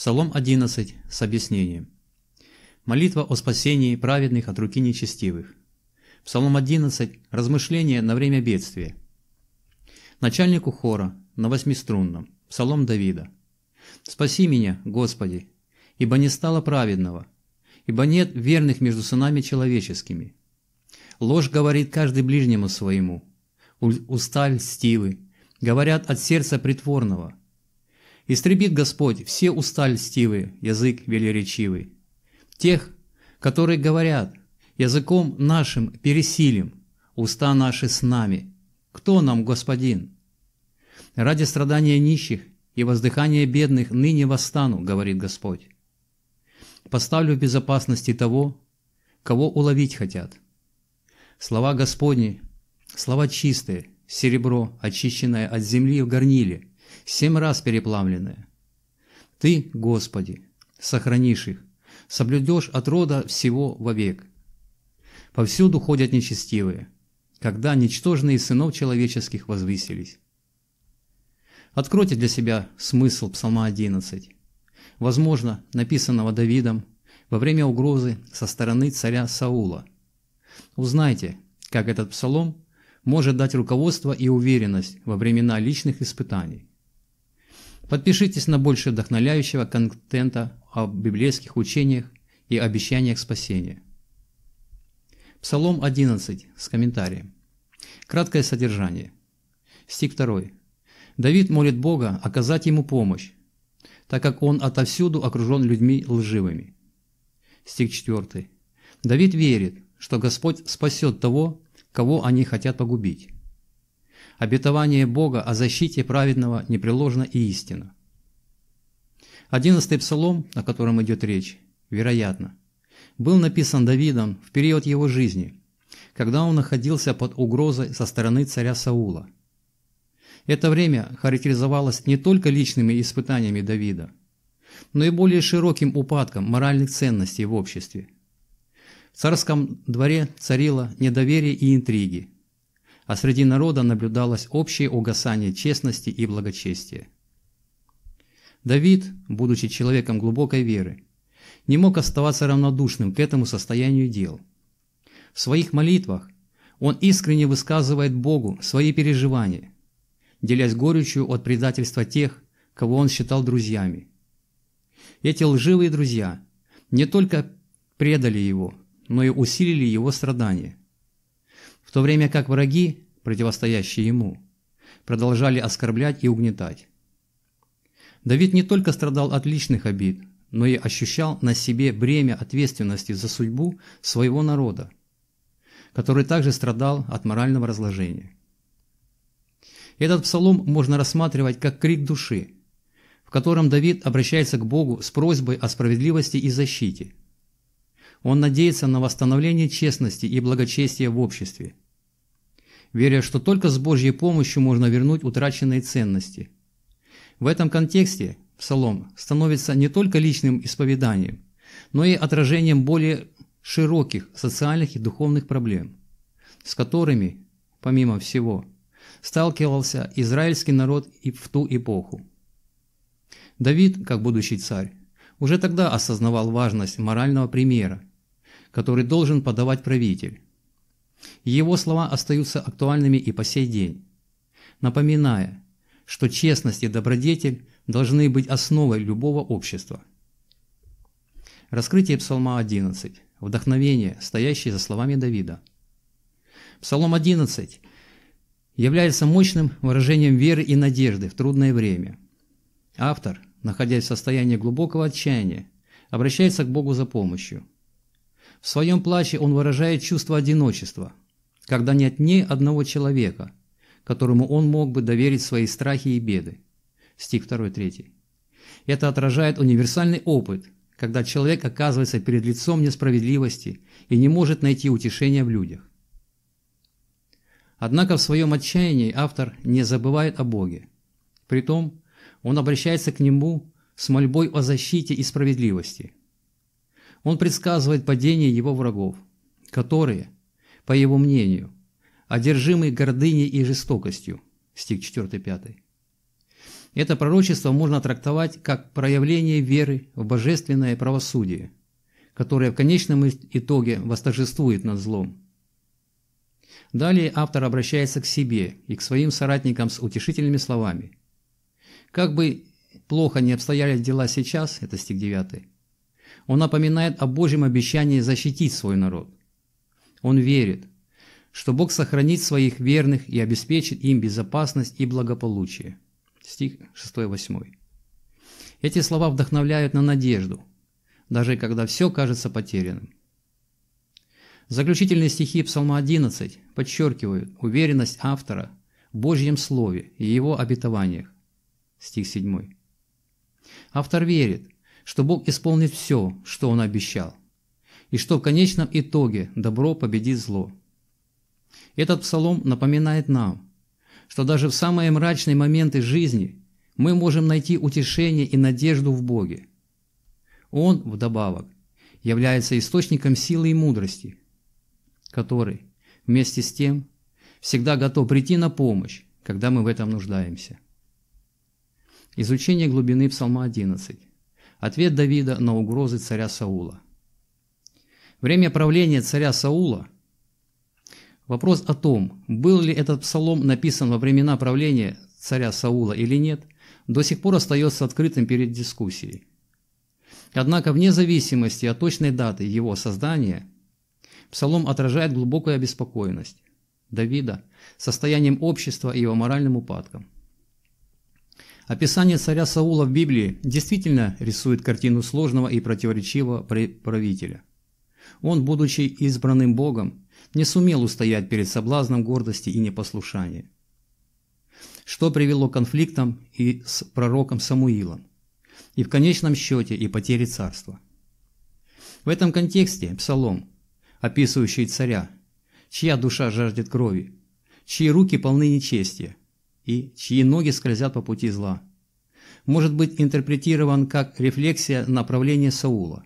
Псалом 11 с объяснением. Молитва о спасении праведных от руки нечестивых. Псалом 11 – размышление на время бедствия. Начальнику хора на восьмиструнном. Псалом Давида. «Спаси меня, Господи, ибо не стало праведного, ибо нет верных между сынами человеческими. Ложь говорит каждый ближнему своему, Усталь стивы говорят от сердца притворного, Истребит Господь все уста льстивые, язык велеречивый. Тех, которые говорят, языком нашим пересилим, уста наши с нами. Кто нам, Господин? Ради страдания нищих и воздыхания бедных ныне восстану, говорит Господь. Поставлю в безопасности того, кого уловить хотят. Слова Господни, слова чистые, серебро, очищенное от земли в горниле – семь раз переплавленные. Ты, Господи, сохранишь их, соблюдешь от рода всего вовек. Повсюду ходят нечестивые, когда ничтожные сынов человеческих возвысились. Откройте для себя смысл Псалма 11, возможно, написанного Давидом во время угрозы со стороны царя Саула. Узнайте, как этот псалом может дать руководство и уверенность во времена личных испытаний. Подпишитесь на больше вдохновляющего контента о библейских учениях и обещаниях спасения. Псалом 11 с комментарием. Краткое содержание. Стих 2. Давид молит Бога оказать ему помощь, так как он отовсюду окружен людьми лживыми. Стих 4. Давид верит, что Господь спасет того, кого они хотят погубить обетование Бога о защите праведного непреложно и истинно. Одиннадцатый псалом, о котором идет речь, вероятно, был написан Давидом в период его жизни, когда он находился под угрозой со стороны царя Саула. Это время характеризовалось не только личными испытаниями Давида, но и более широким упадком моральных ценностей в обществе. В царском дворе царило недоверие и интриги – а среди народа наблюдалось общее угасание честности и благочестия. Давид, будучи человеком глубокой веры, не мог оставаться равнодушным к этому состоянию дел. В своих молитвах он искренне высказывает Богу свои переживания, делясь горючью от предательства тех, кого он считал друзьями. Эти лживые друзья не только предали его, но и усилили его страдания в то время как враги, противостоящие ему, продолжали оскорблять и угнетать. Давид не только страдал от личных обид, но и ощущал на себе бремя ответственности за судьбу своего народа, который также страдал от морального разложения. Этот псалом можно рассматривать как крик души, в котором Давид обращается к Богу с просьбой о справедливости и защите – он надеется на восстановление честности и благочестия в обществе, веря, что только с Божьей помощью можно вернуть утраченные ценности. В этом контексте псалом становится не только личным исповеданием, но и отражением более широких социальных и духовных проблем, с которыми, помимо всего, сталкивался израильский народ и в ту эпоху. Давид, как будущий царь, уже тогда осознавал важность морального примера который должен подавать правитель. Его слова остаются актуальными и по сей день, напоминая, что честность и добродетель должны быть основой любого общества. Раскрытие Псалма 11. Вдохновение, стоящее за словами Давида. Псалом 11 является мощным выражением веры и надежды в трудное время. Автор, находясь в состоянии глубокого отчаяния, обращается к Богу за помощью – в своем плаче он выражает чувство одиночества, когда нет ни одного человека, которому он мог бы доверить свои страхи и беды. Стих 2-3. Это отражает универсальный опыт, когда человек оказывается перед лицом несправедливости и не может найти утешения в людях. Однако в своем отчаянии автор не забывает о Боге. Притом, он обращается к Нему с мольбой о защите и справедливости – он предсказывает падение его врагов, которые, по его мнению, одержимы гордыней и жестокостью. Стих 4-5. Это пророчество можно трактовать как проявление веры в божественное правосудие, которое в конечном итоге восторжествует над злом. Далее автор обращается к себе и к своим соратникам с утешительными словами. «Как бы плохо не обстояли дела сейчас» – это стих 9 он напоминает о Божьем обещании защитить свой народ. Он верит, что Бог сохранит своих верных и обеспечит им безопасность и благополучие. Стих 6-8. Эти слова вдохновляют на надежду, даже когда все кажется потерянным. Заключительные стихи Псалма 11 подчеркивают уверенность автора в Божьем Слове и его обетованиях. Стих 7. Автор верит, что Бог исполнит все, что Он обещал, и что в конечном итоге добро победит зло. Этот псалом напоминает нам, что даже в самые мрачные моменты жизни мы можем найти утешение и надежду в Боге. Он, вдобавок, является источником силы и мудрости, который, вместе с тем, всегда готов прийти на помощь, когда мы в этом нуждаемся. Изучение глубины Псалма 11. Ответ Давида на угрозы царя Саула. Время правления царя Саула. Вопрос о том, был ли этот псалом написан во времена правления царя Саула или нет, до сих пор остается открытым перед дискуссией. Однако вне зависимости от точной даты его создания, псалом отражает глубокую обеспокоенность Давида состоянием общества и его моральным упадком. Описание царя Саула в Библии действительно рисует картину сложного и противоречивого правителя. Он, будучи избранным Богом, не сумел устоять перед соблазном гордости и непослушания, что привело к конфликтам и с пророком Самуилом, и в конечном счете и потере царства. В этом контексте псалом, описывающий царя, чья душа жаждет крови, чьи руки полны нечестия, и чьи ноги скользят по пути зла. Может быть интерпретирован как рефлексия направления Саула.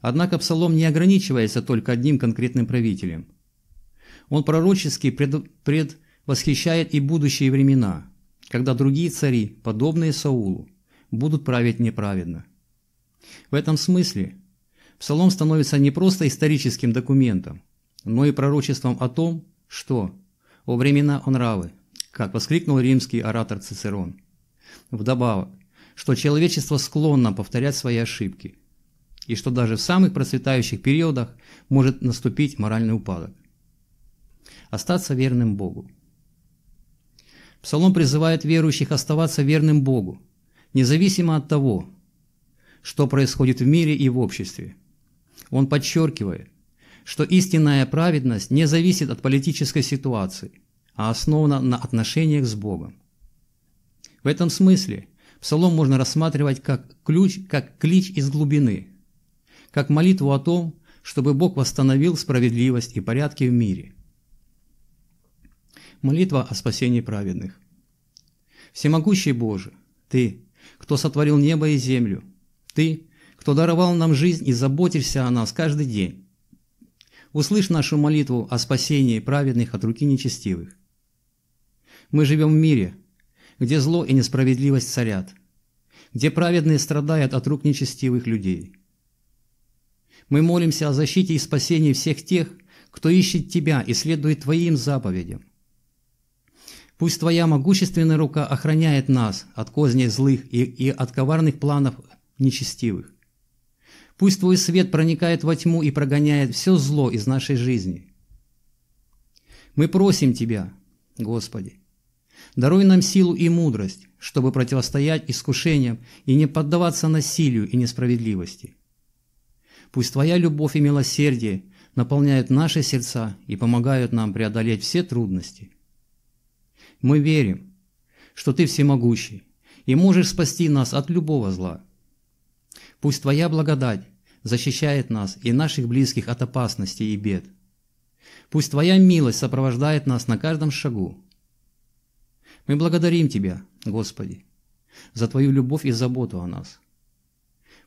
Однако Псалом не ограничивается только одним конкретным правителем. Он пророчески пред, предвосхищает и будущие времена, когда другие цари, подобные Саулу, будут править неправедно. В этом смысле Псалом становится не просто историческим документом, но и пророчеством о том, что о времена Онравы как воскликнул римский оратор Цицерон. Вдобавок, что человечество склонно повторять свои ошибки, и что даже в самых процветающих периодах может наступить моральный упадок. Остаться верным Богу. Псалом призывает верующих оставаться верным Богу, независимо от того, что происходит в мире и в обществе. Он подчеркивает, что истинная праведность не зависит от политической ситуации – а основана на отношениях с Богом. В этом смысле псалом можно рассматривать как ключ, как клич из глубины, как молитву о том, чтобы Бог восстановил справедливость и порядки в мире. Молитва о спасении праведных. Всемогущий Боже, Ты, кто сотворил небо и землю, Ты, кто даровал нам жизнь и заботишься о нас каждый день, услышь нашу молитву о спасении праведных от руки нечестивых. Мы живем в мире, где зло и несправедливость царят, где праведные страдают от рук нечестивых людей. Мы молимся о защите и спасении всех тех, кто ищет Тебя и следует Твоим заповедям. Пусть Твоя могущественная рука охраняет нас от козней злых и, и от коварных планов нечестивых. Пусть Твой свет проникает во тьму и прогоняет все зло из нашей жизни. Мы просим Тебя, Господи, Даруй нам силу и мудрость, чтобы противостоять искушениям и не поддаваться насилию и несправедливости. Пусть Твоя любовь и милосердие наполняют наши сердца и помогают нам преодолеть все трудности. Мы верим, что Ты всемогущий и можешь спасти нас от любого зла. Пусть Твоя благодать защищает нас и наших близких от опасностей и бед. Пусть Твоя милость сопровождает нас на каждом шагу мы благодарим Тебя, Господи, за Твою любовь и заботу о нас.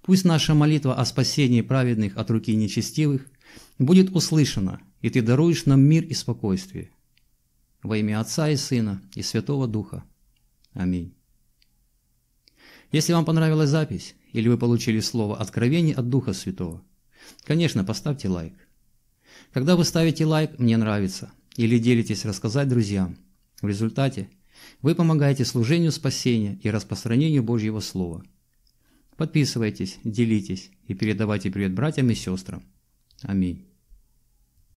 Пусть наша молитва о спасении праведных от руки нечестивых будет услышана, и Ты даруешь нам мир и спокойствие. Во имя Отца и Сына и Святого Духа. Аминь. Если вам понравилась запись, или вы получили слово «Откровение от Духа Святого», конечно, поставьте лайк. Когда вы ставите лайк «Мне нравится» или делитесь рассказать друзьям, в результате – вы помогаете служению спасения и распространению Божьего Слова. Подписывайтесь, делитесь и передавайте привет братьям и сестрам. Аминь.